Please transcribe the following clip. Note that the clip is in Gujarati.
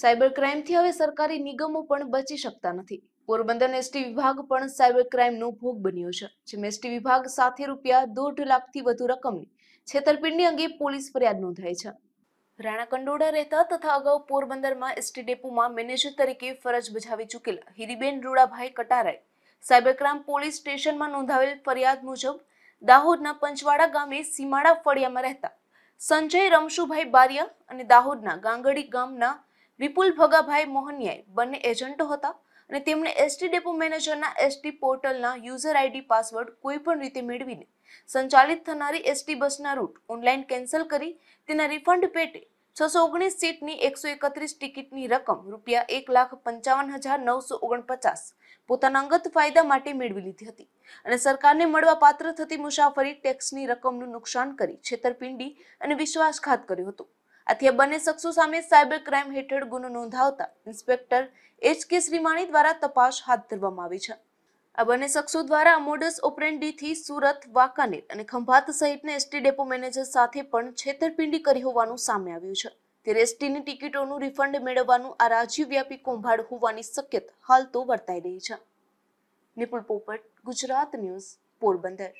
સાયબર ક્રાઇમથી હવે સરકારી નિગમો પણ બચી શકતા નથી પોરબંદર એસટી વિભાગ પણ સાયબર ક્રાઇમનો ભોગ બન્યો છે જેમ એસટી વિભાગ સાથે રૂપિયા દોઢ લાખથી વધુ રકમની છેતરપિંડી અંગે પોલીસ ફરિયાદ નોંધાઈ છે રાણા કંડોડા રહેતા તથા અગાઉ પોરબંદરમાં એસટી ડેપોમાં મેનેજર તરીકે ફરજ બજાવી ચૂકેલા હિરીબેન રૂડાભાઈ કટારાએ સાયબરક્રાઇમ પોલીસ સ્ટેશનમાં નોંધાવેલ ફરિયાદ મુજબ દાહોદના પંચવાડા ગામે સીમાડા ફળિયામાં રહેતા સંજય રમશુભાઈ બારિયા અને દાહોદના ગાંગડી ગામના વિપુલ ભગાભાઈ મોહનિયાએ બંને એજન્ટો હતા અને તેમણે એસટી ડેપો મેનેજરના એસટી પોર્ટલના યુઝર આઈડી પાસવર્ડ કોઈપણ રીતે મેળવીને સંચાલિત થનારી એસટી બસના રૂટ ઓનલાઈન કેન્સલ કરી તેના રિફંડ પેટે છસો ઓગણીસ સીટની એકસો એકત્રીસ ટિકિટની રકમ રૂપિયા એક લાખ પંચાવન હજાર નવસો ઓગણપચાસ પોતાના અંગત ફાયદા માટે મેળવી લીધી હતી અને સરકારને મળવા પાત્ર થતી મુસાફરી ટેક્સની રકમનું નુકસાન કરી છેતરપિંડી અને વિશ્વાસઘાત કર્યો હતો આથી આ બંને શખ્સો સામે સાયબર ક્રાઇમ હેઠળ ગુનો નોંધાવતા ઇન્સ્પેક્ટર એચ કે શ્રીમાણી દ્વારા તપાસ હાથ ધરવામાં આવી છે આ બંને શખ્સો દ્વારા મોડસ ઓપરેન્ડીથી સુરત વાંકાનેર અને ખંભાત સહિતના એસટી ડેપો મેનેજર સાથે પણ છેતરપિંડી કરી હોવાનું સામે આવ્યું છે ત્યારે એસટીની ટિકિટોનું રિફંડ મેળવવાનું આ રાજ્યવ્યાપી કૌભાંડ હોવાની શક્યતા હાલ તો વર્તાઈ રહી છે નિપુલ પોપટ ગુજરાત ન્યૂઝ પોરબંદર